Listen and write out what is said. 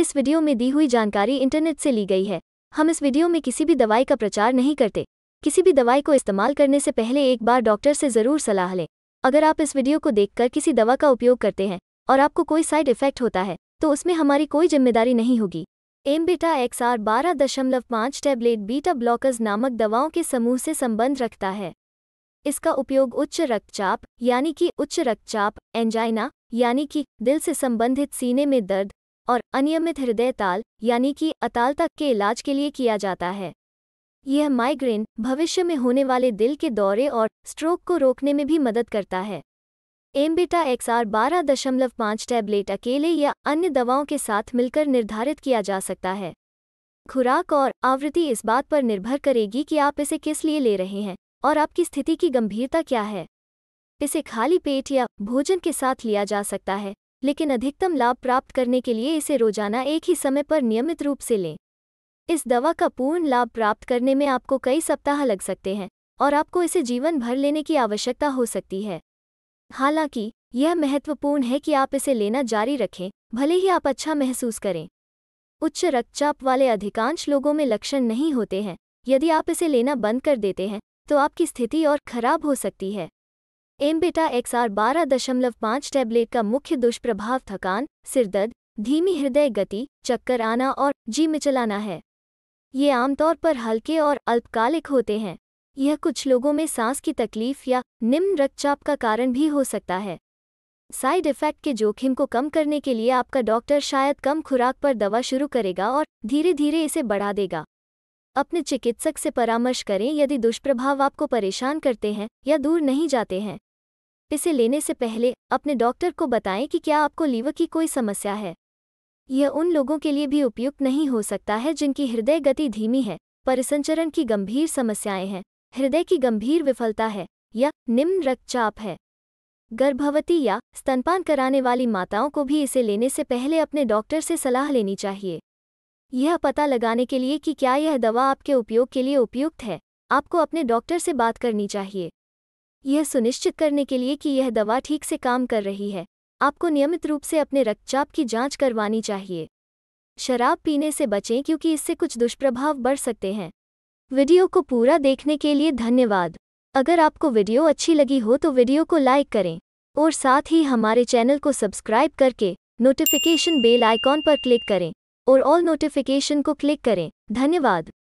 इस वीडियो में दी हुई जानकारी इंटरनेट से ली गई है हम इस वीडियो में किसी भी दवाई का प्रचार नहीं करते किसी भी दवाई को इस्तेमाल करने से पहले एक बार डॉक्टर से ज़रूर सलाह लें अगर आप इस वीडियो को देखकर किसी दवा का उपयोग करते हैं और आपको कोई साइड इफेक्ट होता है तो उसमें हमारी कोई जिम्मेदारी नहीं होगी एम बेटा एक्स आर बारह दशमलव पाँच टैबलेट बीटा ब्लॉकर्स नामक दवाओं के समूह से संबंध रखता है इसका उपयोग उच्च रक्तचाप यानी कि उच्च रक्तचाप एंजाइना यानी कि दिल से संबंधित सीने में दर्द और अनियमित हृदय ताल यानी कि अताल तक के इलाज के लिए किया जाता है यह माइग्रेन भविष्य में होने वाले दिल के दौरे और स्ट्रोक को रोकने में भी मदद करता है एम्बिटा एक्सआर बारह दशमलव पाँच टैबलेट अकेले या अन्य दवाओं के साथ मिलकर निर्धारित किया जा सकता है खुराक और आवृत्ति इस बात पर निर्भर करेगी कि आप इसे किस लिए ले रहे हैं और आपकी स्थिति की गंभीरता क्या है इसे खाली पेट या भोजन के साथ लिया जा सकता है लेकिन अधिकतम लाभ प्राप्त करने के लिए इसे रोजाना एक ही समय पर नियमित रूप से लें इस दवा का पूर्ण लाभ प्राप्त करने में आपको कई सप्ताह लग सकते हैं और आपको इसे जीवन भर लेने की आवश्यकता हो सकती है हालांकि यह महत्वपूर्ण है कि आप इसे लेना जारी रखें भले ही आप अच्छा महसूस करें उच्च रक्तचाप वाले अधिकांश लोगों में लक्षण नहीं होते हैं यदि आप इसे लेना बंद कर देते हैं तो आपकी स्थिति और खराब हो सकती है एम्बेटा एक्सआर पाँच टैबलेट का मुख्य दुष्प्रभाव थकान सिरदर्द धीमी हृदय गति चक्कर आना और जी मिचलाना है ये आमतौर पर हल्के और अल्पकालिक होते हैं यह कुछ लोगों में सांस की तकलीफ या निम्न रक्तचाप का कारण भी हो सकता है साइड इफेक्ट के जोखिम को कम करने के लिए आपका डॉक्टर शायद कम खुराक पर दवा शुरू करेगा और धीरे धीरे इसे बढ़ा देगा अपने चिकित्सक से परामर्श करें यदि दुष्प्रभाव आपको परेशान करते हैं या दूर नहीं जाते हैं इसे लेने से पहले अपने डॉक्टर को बताएं कि क्या आपको लीवर की कोई समस्या है यह उन लोगों के लिए भी उपयुक्त नहीं हो सकता है जिनकी हृदय गति धीमी है परिसंचरण की गंभीर समस्याएं हैं हृदय की गंभीर विफलता है या निम्न रक्तचाप है गर्भवती या स्तनपान कराने वाली माताओं को भी इसे लेने से पहले अपने डॉक्टर से सलाह लेनी चाहिए यह पता लगाने के लिए कि क्या यह दवा आपके उपयोग के लिए उपयुक्त है आपको अपने डॉक्टर से बात करनी चाहिए यह सुनिश्चित करने के लिए कि यह दवा ठीक से काम कर रही है आपको नियमित रूप से अपने रक्तचाप की जांच करवानी चाहिए शराब पीने से बचें क्योंकि इससे कुछ दुष्प्रभाव बढ़ सकते हैं वीडियो को पूरा देखने के लिए धन्यवाद अगर आपको वीडियो अच्छी लगी हो तो वीडियो को लाइक करें और साथ ही हमारे चैनल को सब्सक्राइब करके नोटिफिकेशन बेल आइकॉन पर क्लिक करें और ऑल नोटिफिकेशन को क्लिक करें धन्यवाद